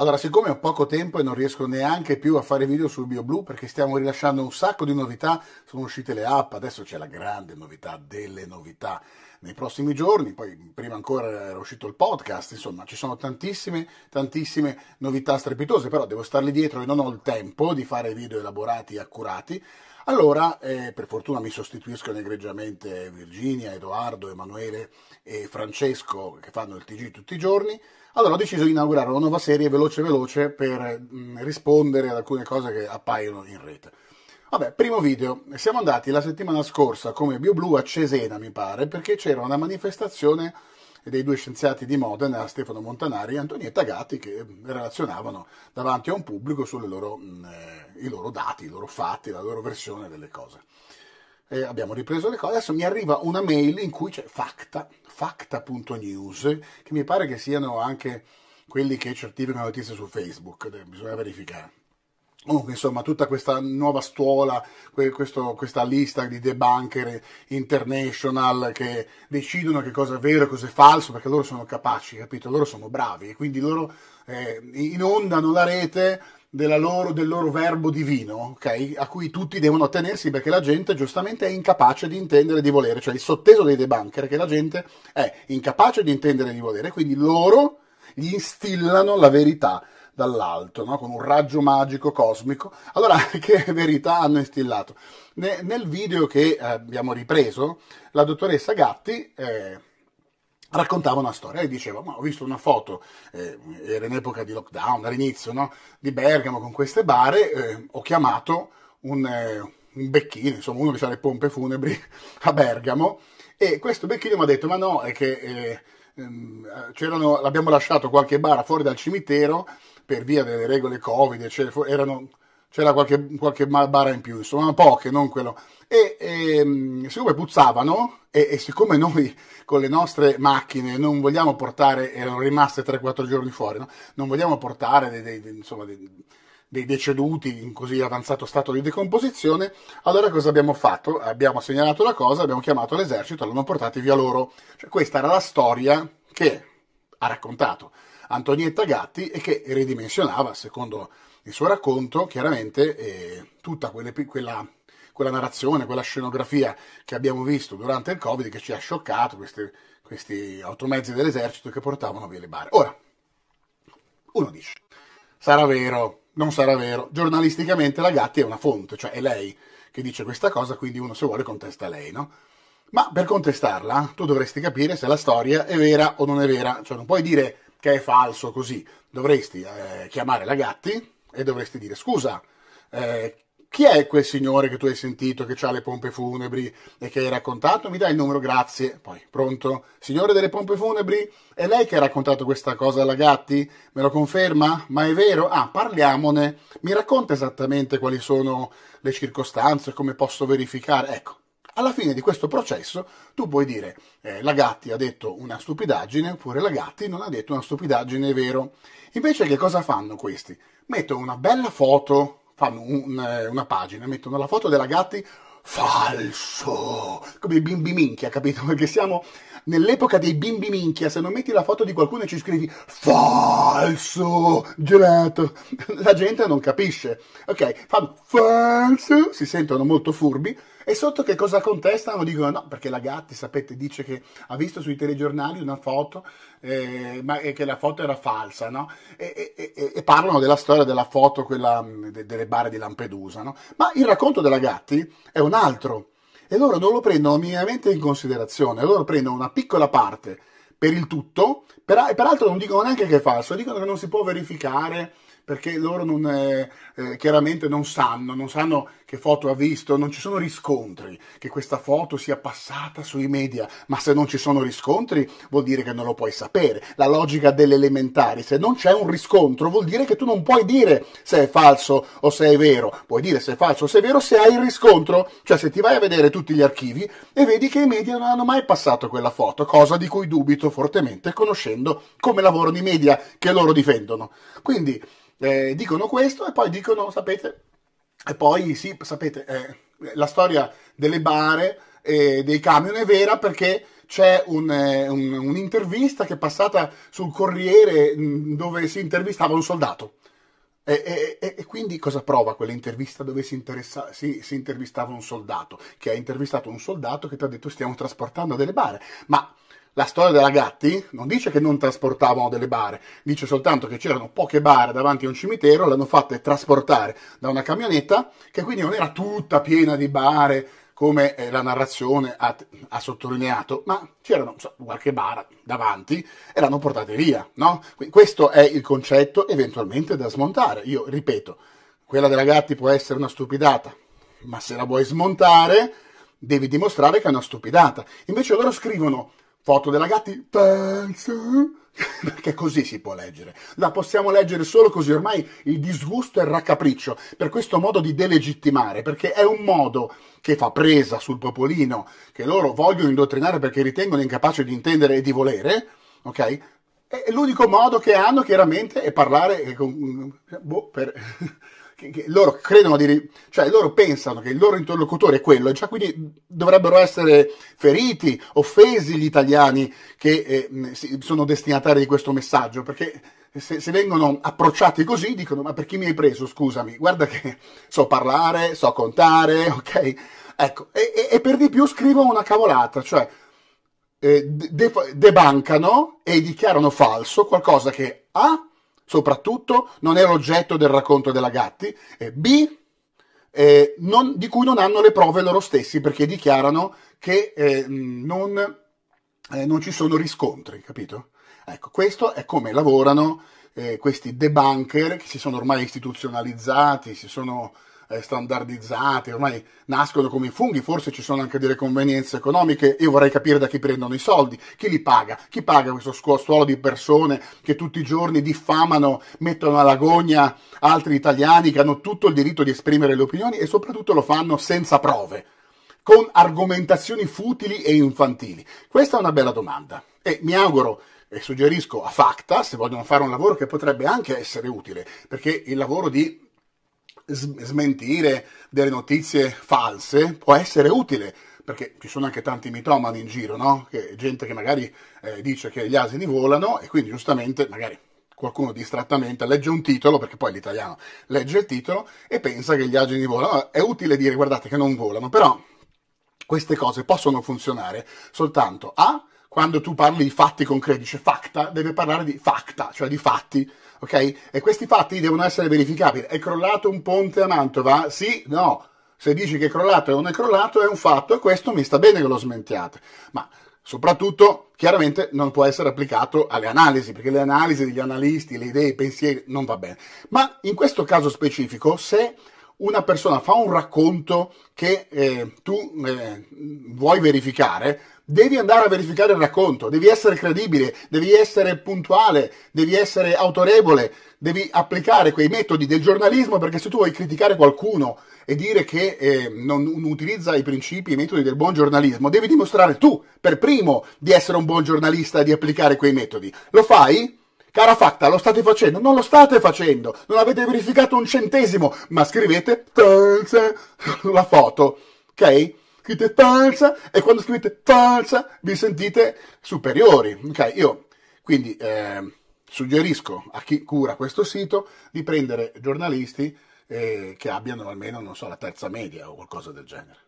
Allora, siccome ho poco tempo e non riesco neanche più a fare video sul BioBlu perché stiamo rilasciando un sacco di novità, sono uscite le app, adesso c'è la grande novità delle novità nei prossimi giorni, poi prima ancora era uscito il podcast, insomma ci sono tantissime, tantissime novità strepitose, però devo starli dietro e non ho il tempo di fare video elaborati e accurati. Allora, eh, per fortuna mi sostituiscono egregiamente Virginia, Edoardo, Emanuele e Francesco che fanno il TG tutti i giorni. Allora ho deciso di inaugurare una nuova serie veloce veloce per mh, mm, rispondere ad alcune cose che appaiono in rete. Vabbè, primo video. Siamo andati la settimana scorsa come BioBlue a Cesena, mi pare, perché c'era una manifestazione dei due scienziati di Modena, Stefano Montanari e Antonietta Gatti, che mm, relazionavano davanti a un pubblico sui loro, mm, eh, loro dati, i loro fatti, la loro versione delle cose. Eh, abbiamo ripreso le cose, adesso mi arriva una mail in cui c'è Facta, facta.news, che mi pare che siano anche quelli che certificano notizie su Facebook, bisogna verificare. Comunque, insomma, tutta questa nuova stuola, questo, questa lista di debunker international che decidono che cosa è vero e cosa è falso, perché loro sono capaci, capito? Loro sono bravi e quindi loro eh, inondano la rete loro, del loro verbo divino, okay? A cui tutti devono attenersi perché la gente giustamente è incapace di intendere e di volere. Cioè il sotteso dei debunker è che la gente è incapace di intendere e di volere, quindi loro gli instillano la verità dall'alto, no? con un raggio magico cosmico. Allora, che verità hanno instillato? Ne, nel video che eh, abbiamo ripreso, la dottoressa Gatti... Eh, raccontava una storia e diceva, ma ho visto una foto, eh, era in epoca di lockdown, all'inizio, no? di Bergamo con queste bare, eh, ho chiamato un, eh, un, becchino, insomma uno che ha le pompe funebri a Bergamo e questo becchino mi ha detto, ma no, è che eh, Ehm, eh, l'abbiamo lasciato qualche bara fuori dal cimitero per via delle regole Covid, c'era qualche, qualche bara in più, insomma, poche, non quello. E, e ehm, siccome puzzavano e, e, siccome noi con le nostre macchine non vogliamo portare, erano rimaste 3-4 giorni fuori, no? non vogliamo portare dei, dei, insomma, dei dei deceduti in così avanzato stato di decomposizione, allora cosa abbiamo fatto? Abbiamo segnalato la cosa, abbiamo chiamato l'esercito, l'hanno portati via loro. Cioè, questa era la storia che ha raccontato Antonietta Gatti e che ridimensionava, secondo il suo racconto, chiaramente eh, tutta quelle, quella quella narrazione, quella scenografia che abbiamo visto durante il Covid che ci ha scioccato, questi, questi automezzi dell'esercito che portavano via le bare. Ora, uno dice, sarà vero, non sarà vero. Giornalisticamente la Gatti è una fonte, cioè è lei che dice questa cosa, quindi uno se vuole contesta lei, no? Ma per contestarla tu dovresti capire se la storia è vera o non è vera, cioè non puoi dire che è falso così, dovresti eh, chiamare la Gatti e dovresti dire scusa, eh, chi è quel signore che tu hai sentito che ha le pompe funebri e che hai raccontato? Mi dai il numero, grazie. Poi, pronto? Signore delle pompe funebri? È lei che ha raccontato questa cosa alla Gatti? Me lo conferma? Ma è vero? Ah, parliamone. Mi racconta esattamente quali sono le circostanze, come posso verificare? Ecco, alla fine di questo processo tu puoi dire eh, la Gatti ha detto una stupidaggine oppure la Gatti non ha detto una stupidaggine, è vero. Invece che cosa fanno questi? Mettono una bella foto fanno un, eh, una pagina, mettono la foto della Gatti falso, come i bimbi minchia, capito? Perché siamo nell'epoca dei bimbi minchia, se non metti la foto di qualcuno e ci scrivi falso, gelato, la gente non capisce, ok? Fanno falso, si sentono molto furbi, e sotto che cosa contestano? Dicono no, perché la Gatti, sapete, dice che ha visto sui telegiornali una foto, eh, ma eh, che la foto era falsa, no? E, e, e parlano della storia della foto, quella mm, de, delle bare di Lampedusa, no? Ma il racconto della Gatti è un altro. E loro non lo prendono minimamente in considerazione, loro prendono una piccola parte per il tutto, per, peraltro non dicono neanche che è falso, dicono che non si può verificare perché loro non, eh, eh, chiaramente non sanno, non sanno che foto ha visto, non ci sono riscontri che questa foto sia passata sui media, ma se non ci sono riscontri vuol dire che non lo puoi sapere. La logica delle elementari, se non c'è un riscontro vuol dire che tu non puoi dire se è falso o se è vero, puoi dire se è falso o se è vero se hai il riscontro, cioè se ti vai a vedere tutti gli archivi e vedi che i media non hanno mai passato quella foto, cosa di cui dubito fortemente conoscendo come lavorano i media che loro difendono. Quindi eh, dicono questo e poi dicono, sapete, e poi sì, sapete, eh, la storia delle bare e dei camion è vera perché c'è un, eh, un, un'intervista che è passata sul Corriere mm, dove si intervistava un soldato. E, e, e, quindi cosa prova quell'intervista dove si, si, si, intervistava un soldato? Che ha intervistato un soldato che ti ha detto stiamo trasportando delle bare. Ma la storia della Gatti non dice che non trasportavano delle bare, dice soltanto che c'erano poche bare davanti a un cimitero, l'hanno fatte trasportare da una camionetta che quindi non era tutta piena di bare come eh, la narrazione ha, ha sottolineato, ma c'erano so, qualche bara davanti e l'hanno portata via, no? questo è il concetto eventualmente da smontare. Io ripeto, quella della Gatti può essere una stupidata, ma se la vuoi smontare devi dimostrare che è una stupidata. Invece loro scrivono Foto della gatti Penso. Perché così si può leggere. La possiamo leggere solo così. Ormai il disgusto e il raccapriccio per questo modo di delegittimare, perché è un modo che fa presa sul popolino che loro vogliono indottrinare perché ritengono incapace di intendere e di volere, ok? E l'unico modo che hanno chiaramente è parlare con, boh, per, che, che loro credono di... cioè loro pensano che il loro interlocutore è quello, cioè quindi dovrebbero essere feriti, offesi gli italiani che eh, sono destinatari di questo messaggio, perché se, se, vengono approcciati così dicono ma per chi mi hai preso scusami, guarda che so parlare, so contare, ok? Ecco, e, e per di più scrivono una cavolata, cioè eh, debancano e dichiarano falso qualcosa che A ah, soprattutto non era oggetto del racconto della Gatti, e B, eh, non, di cui non hanno le prove loro stessi perché dichiarano che eh, non, eh, non, ci sono riscontri, capito? Ecco, questo è come lavorano eh, questi debunker che si sono ormai istituzionalizzati, si sono eh, standardizzati, ormai nascono come i funghi, forse ci sono anche delle convenienze economiche, io vorrei capire da chi prendono i soldi, chi li paga, chi paga questo stuolo di persone che tutti i giorni diffamano, mettono alla gogna altri italiani che hanno tutto il diritto di esprimere le opinioni e soprattutto lo fanno senza prove con argomentazioni futili e infantili? Questa è una bella domanda e mi auguro e suggerisco a Facta, se vogliono fare un lavoro che potrebbe anche essere utile, perché il lavoro di smentire delle notizie false può essere utile, perché ci sono anche tanti mitomani in giro, no? Che, gente che magari eh, dice che gli asini volano e quindi giustamente magari qualcuno distrattamente legge un titolo, perché poi l'italiano legge il titolo e pensa che gli asini volano. È utile dire guardate che non volano, però queste cose possono funzionare soltanto a quando tu parli di fatti concreti, cioè facta, deve parlare di facta, cioè di fatti ok? E questi fatti devono essere verificabili. È crollato un ponte a Mantova? Sì? No. Se dici che è crollato e non è crollato è un fatto e questo mi sta bene che lo smentiate. Ma soprattutto, chiaramente, non può essere applicato alle analisi, perché le analisi degli analisti, le idee, i pensieri non va bene. Ma in questo caso specifico, se una persona fa un racconto che eh, tu eh, vuoi verificare, devi andare a verificare il racconto, devi essere credibile, devi essere puntuale, devi essere autorevole, devi applicare quei metodi del giornalismo perché se tu vuoi criticare qualcuno e dire che eh, non, non, utilizza i principi e i metodi del buon giornalismo, devi dimostrare tu per primo di essere un buon giornalista e di applicare quei metodi. Lo fai? Cara fatta, lo state facendo? Non lo state facendo! Non avete verificato un centesimo, ma scrivete falsa la foto, ok? Scrivete falsa e quando scrivete falsa vi sentite superiori, ok? Io quindi eh, suggerisco a chi cura questo sito di prendere giornalisti eh, che abbiano almeno, non so, la terza media o qualcosa del genere.